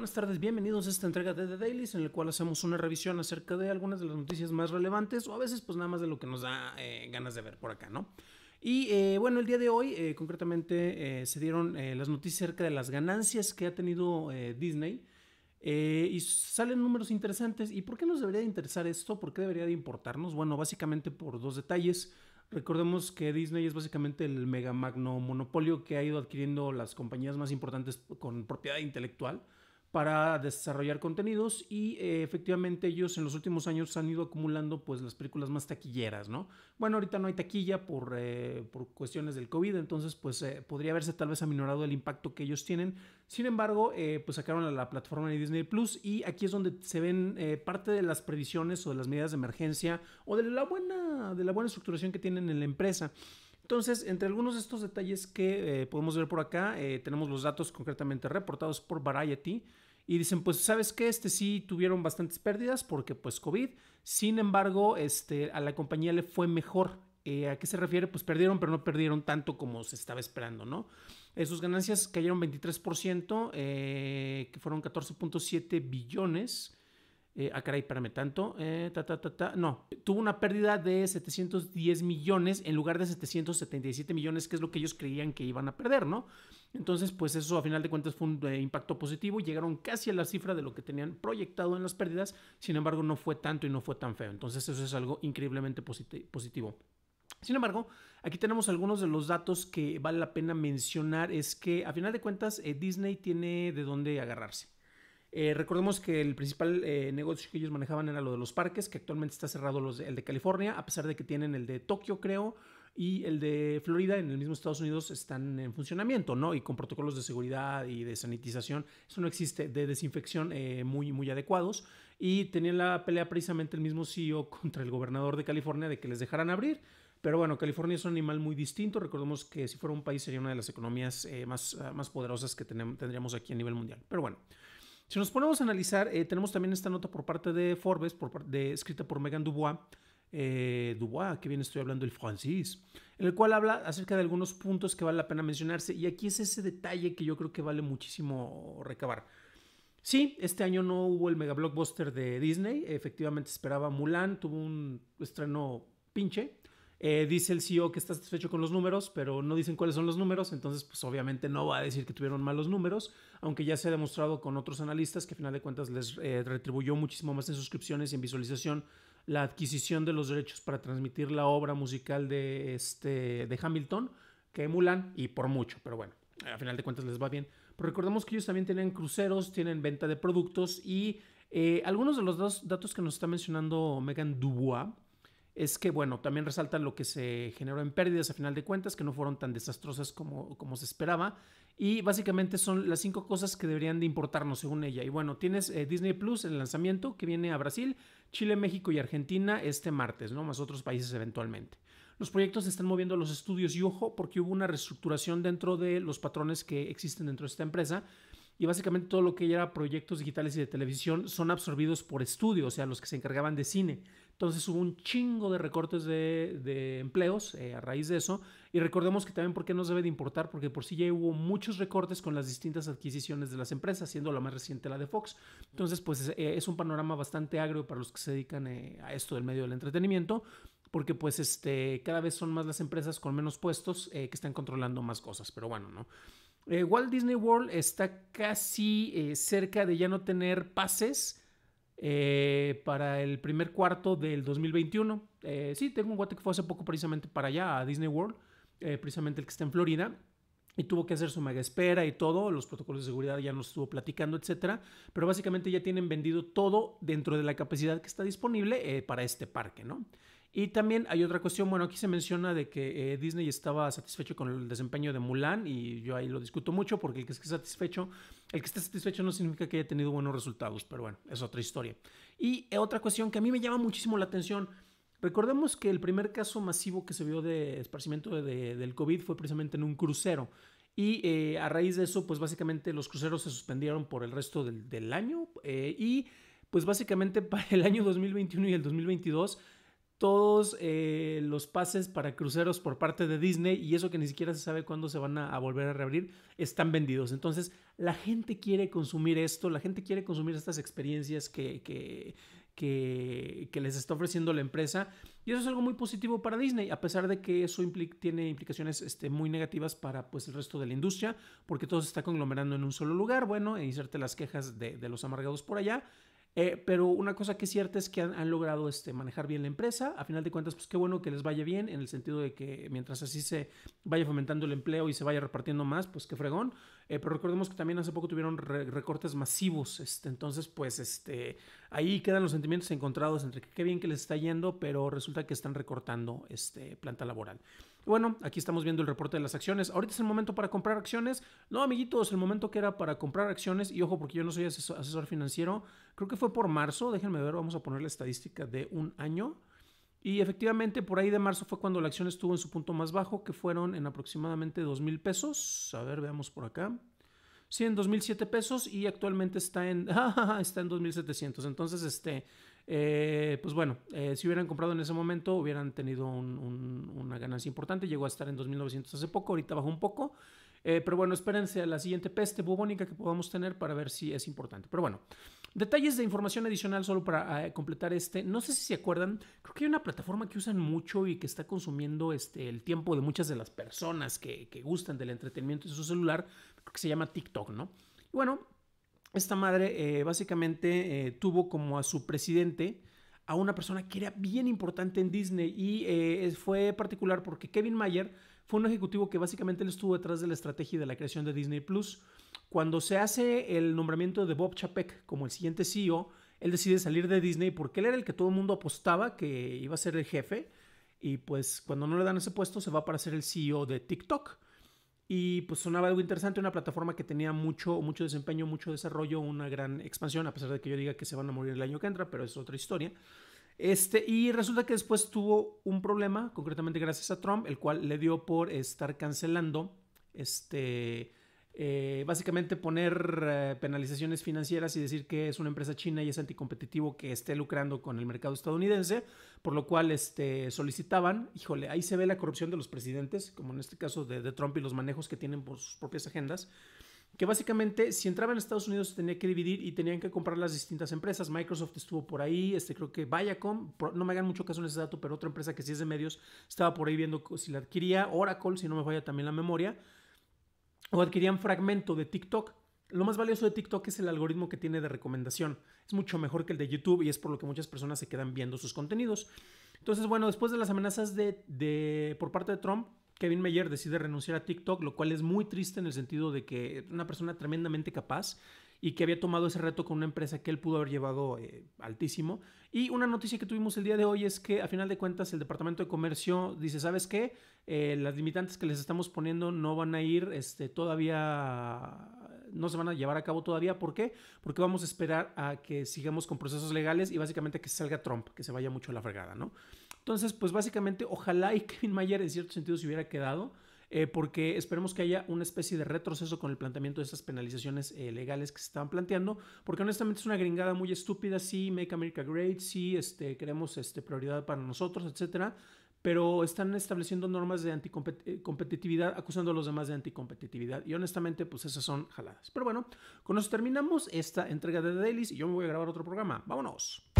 Buenas tardes, bienvenidos a esta entrega de The Dailies en la cual hacemos una revisión acerca de algunas de las noticias más relevantes o a veces pues nada más de lo que nos da eh, ganas de ver por acá, ¿no? Y eh, bueno, el día de hoy eh, concretamente se dieron las noticias acerca de las ganancias que ha tenido Disney y salen números interesantes. ¿Y por qué nos debería interesar esto? ¿Por qué debería de importarnos? Bueno, básicamente por dos detalles. Recordemos que Disney es básicamente el mega magno monopolio que ha ido adquiriendo las compañías más importantes con propiedad intelectual para desarrollar contenidos y eh, efectivamente ellos en los últimos años han ido acumulando pues las películas más taquilleras, ¿no? Bueno, ahorita no hay taquilla por, eh, cuestiones del COVID, entonces pues eh, podría haberse tal vez aminorado el impacto que ellos tienen. Sin embargo, pues sacaron a la plataforma de Disney Plus y aquí es donde se ven parte de las previsiones o de las medidas de emergencia o de la buena, de la buena estructuración que tienen en la empresa. Entonces, entre algunos de estos detalles que eh, podemos ver por acá, eh, tenemos los datos concretamente reportados por Variety y dicen, pues, ¿sabes qué? Este sí tuvieron bastantes pérdidas porque pues COVID, sin embargo, este, a la compañía le fue mejor. Eh, ¿A qué se refiere? Pues perdieron, pero no perdieron tanto como se estaba esperando, ¿no? sus ganancias cayeron 23%, que fueron 14.7 billones. Eh, ah, caray, espérame tanto. Eh, ta, no, tuvo una pérdida de 710 millones en lugar de 777 millones, que es lo que ellos creían que iban a perder, ¿no? Entonces, pues eso a final de cuentas fue un eh, impacto positivo. Llegaron casi a la cifra de lo que tenían proyectado en las pérdidas. Sin embargo, no fue tanto y no fue tan feo. Entonces, eso es algo increíblemente positivo. Sin embargo, aquí tenemos algunos de los datos que vale la pena mencionar. Es que a final de cuentas, eh, Disney tiene de dónde agarrarse. Eh, recordemos que el principal eh, negocio que ellos manejaban era lo de los parques, que actualmente está cerrado los el de California, a pesar de que tienen el de Tokio, creo, y el de Florida en el mismo Estados Unidos están en funcionamiento, ¿no? Y con protocolos de seguridad y de sanitización, eso no existe, de desinfección eh, muy, muy adecuados. Y tenían la pelea precisamente el mismo CEO contra el gobernador de California de que les dejaran abrir. Pero bueno, California es un animal muy distinto. Recordemos que si fuera un país sería una de las economías más, ah, más poderosas que tendríamos aquí a nivel mundial. Pero bueno, si nos ponemos a analizar, eh, tenemos también esta nota por parte de Forbes, por, de, escrita por Megan Dubois, eh, Dubois, que bien estoy hablando el Francis, en el cual habla acerca de algunos puntos que vale la pena mencionarse y aquí es ese detalle que yo creo que vale muchísimo recabar. Sí, este año no hubo el mega blockbuster de Disney, efectivamente esperaba Mulan, tuvo un estreno pinche, eh, dice el CEO que está satisfecho con los números, pero no dicen cuáles son los números, entonces pues obviamente no va a decir que tuvieron malos números, aunque ya se ha demostrado con otros analistas que a final de cuentas les eh, retribuyó muchísimo más en suscripciones y en visualización la adquisición de los derechos para transmitir la obra musical de, este, de Hamilton que emulan y por mucho, pero bueno, a final de cuentas les va bien. Pero recordemos que ellos también tienen cruceros, tienen venta de productos y eh, algunos de los dos datos que nos está mencionando Megan Dubois es que, bueno, también resalta lo que se generó en pérdidas a final de cuentas, que no fueron tan desastrosas como, como se esperaba. Y básicamente son las cinco cosas que deberían de importarnos según ella. Y bueno, tienes eh, Disney Plus, el lanzamiento que viene a Brasil, Chile, México y Argentina este martes, ¿no? Más otros países eventualmente. Los proyectos se están moviendo a los estudios y ojo, porque hubo una reestructuración dentro de los patrones que existen dentro de esta empresa y básicamente todo lo que era proyectos digitales y de televisión son absorbidos por estudios, o sea, los que se encargaban de cine. Entonces hubo un chingo de recortes de, empleos eh, a raíz de eso. Y recordemos que también porque qué nos debe de importar, porque por sí ya hubo muchos recortes con las distintas adquisiciones de las empresas, siendo la más reciente la de Fox. Entonces, pues eh, es un panorama bastante agrio para los que se dedican eh, a esto del medio del entretenimiento, porque pues este, cada vez son más las empresas con menos puestos que están controlando más cosas. Pero bueno, ¿no? Walt Disney World está casi cerca de ya no tener pases eh, para el primer cuarto del 2021. Eh, sí, tengo un guate que fue hace poco precisamente para allá, a Disney World, eh, precisamente el que está en Florida. Y tuvo que hacer su mega espera y todo, los protocolos de seguridad ya nos estuvo platicando, etcétera. Pero básicamente ya tienen vendido todo dentro de la capacidad que está disponible eh, para este parque, ¿no? Y también hay otra cuestión, bueno, aquí se menciona de que eh, Disney estaba satisfecho con el desempeño de Mulan y yo ahí lo discuto mucho porque el que esté satisfecho, el que esté satisfecho no significa que haya tenido buenos resultados, pero bueno, es otra historia. Y eh, otra cuestión que a mí me llama muchísimo la atención, recordemos que el primer caso masivo que se vio de esparcimiento del COVID fue precisamente en un crucero. Y eh, a raíz de eso, pues básicamente los cruceros se suspendieron por el resto del, año. y pues básicamente para el año 2021 y el 2022 todos eh, los pases para cruceros por parte de Disney y eso que ni siquiera se sabe cuándo se van a, volver a reabrir, están vendidos. Entonces la gente quiere consumir esto, la gente quiere consumir estas experiencias que, que, les está ofreciendo la empresa y eso es algo muy positivo para Disney, a pesar de que eso tiene implicaciones este, muy negativas para pues, el resto de la industria, porque todo se está conglomerando en un solo lugar, bueno, e inserte las quejas de, de los amargados por allá. Eh, pero una cosa que es cierta es que han, logrado este, manejar bien la empresa. A final de cuentas, pues qué bueno que les vaya bien, en el sentido de que mientras así se vaya fomentando el empleo y se vaya repartiendo más, pues qué fregón. Eh, pero recordemos que también hace poco tuvieron recortes masivos. Este, entonces, pues este, ahí quedan los sentimientos encontrados entre qué bien que les está yendo, pero resulta que están recortando este, planta laboral bueno, aquí estamos viendo el reporte de las acciones. Ahorita es el momento para comprar acciones. No, amiguitos, el momento que era para comprar acciones, y ojo, porque yo no soy asesor, financiero, creo que fue por marzo, déjenme ver, vamos a poner la estadística de un año. Y efectivamente, por ahí de marzo fue cuando la acción estuvo en su punto más bajo, que fueron en aproximadamente 2 mil pesos. A ver, veamos por acá. Sí, en 2007 pesos y actualmente está en, está en 2700. Entonces, este, eh, pues bueno, eh, si hubieran comprado en ese momento hubieran tenido una ganancia importante, llegó a estar en 2.900 hace poco, ahorita bajó un poco, eh, pero bueno, espérense a la siguiente peste bubónica que podamos tener para ver si es importante. Pero bueno, detalles de información adicional solo para completar este. No sé si se acuerdan, creo que hay una plataforma que usan mucho y que está consumiendo este, el tiempo de muchas de las personas que, gustan del entretenimiento de su celular, creo que se llama TikTok, ¿no? Y bueno, esta madre eh, básicamente eh, tuvo como a su presidente a una persona que era bien importante en Disney y eh, fue particular porque Kevin Mayer fue un ejecutivo que básicamente él estuvo detrás de la estrategia de la creación de Disney Plus. Cuando se hace el nombramiento de Bob Chapek como el siguiente CEO, él decide salir de Disney porque él era el que todo el mundo apostaba que iba a ser el jefe y pues cuando no le dan ese puesto se va para ser el CEO de TikTok. Y pues sonaba algo interesante, una plataforma que tenía mucho, mucho desempeño, mucho desarrollo, una gran expansión, a pesar de que yo diga que se van a morir el año que entra, pero es otra historia. Este, y resulta que después tuvo un problema, concretamente gracias a Trump, el cual le dio por estar cancelando este, eh, básicamente poner eh, penalizaciones financieras y decir que es una empresa china y es anticompetitivo que esté lucrando con el mercado estadounidense, por lo cual este, solicitaban, híjole, ahí se ve la corrupción de los presidentes, como en este caso de, Trump y los manejos que tienen por sus propias agendas, que básicamente si entraba en Estados Unidos se tenía que dividir y tenían que comprar las distintas empresas. Microsoft estuvo por ahí, este, creo que Viacom, no me hagan mucho caso en ese dato, pero otra empresa que sí es de medios, estaba por ahí viendo si la adquiría, Oracle, si no me falla también la memoria o adquirían fragmento de TikTok. Lo más valioso de TikTok es el algoritmo que tiene de recomendación. Es mucho mejor que el de YouTube y es por lo que muchas personas se quedan viendo sus contenidos. Entonces, bueno, después de las amenazas de, de, por parte de Trump, Kevin Mayer decide renunciar a TikTok, lo cual es muy triste en el sentido de que una persona tremendamente capaz y que había tomado ese reto con una empresa que él pudo haber llevado eh, altísimo. Y una noticia que tuvimos el día de hoy es que a final de cuentas el Departamento de Comercio dice, ¿sabes qué? Eh, las limitantes que les estamos poniendo no van a ir este, todavía, no se van a llevar a cabo todavía. ¿Por qué? Porque vamos a esperar a que sigamos con procesos legales y básicamente que salga Trump, que se vaya mucho a la fregada, ¿no? Entonces, pues básicamente, ojalá y Kevin Mayer en cierto sentido se hubiera quedado eh, porque esperemos que haya una especie de retroceso con el planteamiento de esas penalizaciones eh, legales que se estaban planteando, porque honestamente es una gringada muy estúpida, sí, Make America Great, sí, este, queremos este, prioridad para nosotros, etcétera, pero están estableciendo normas de anticompetitividad, eh, acusando a los demás de anticompetitividad. Y honestamente, pues esas son jaladas. Pero bueno, con eso terminamos esta entrega de The Dailies y yo me voy a grabar otro programa. ¡Vámonos!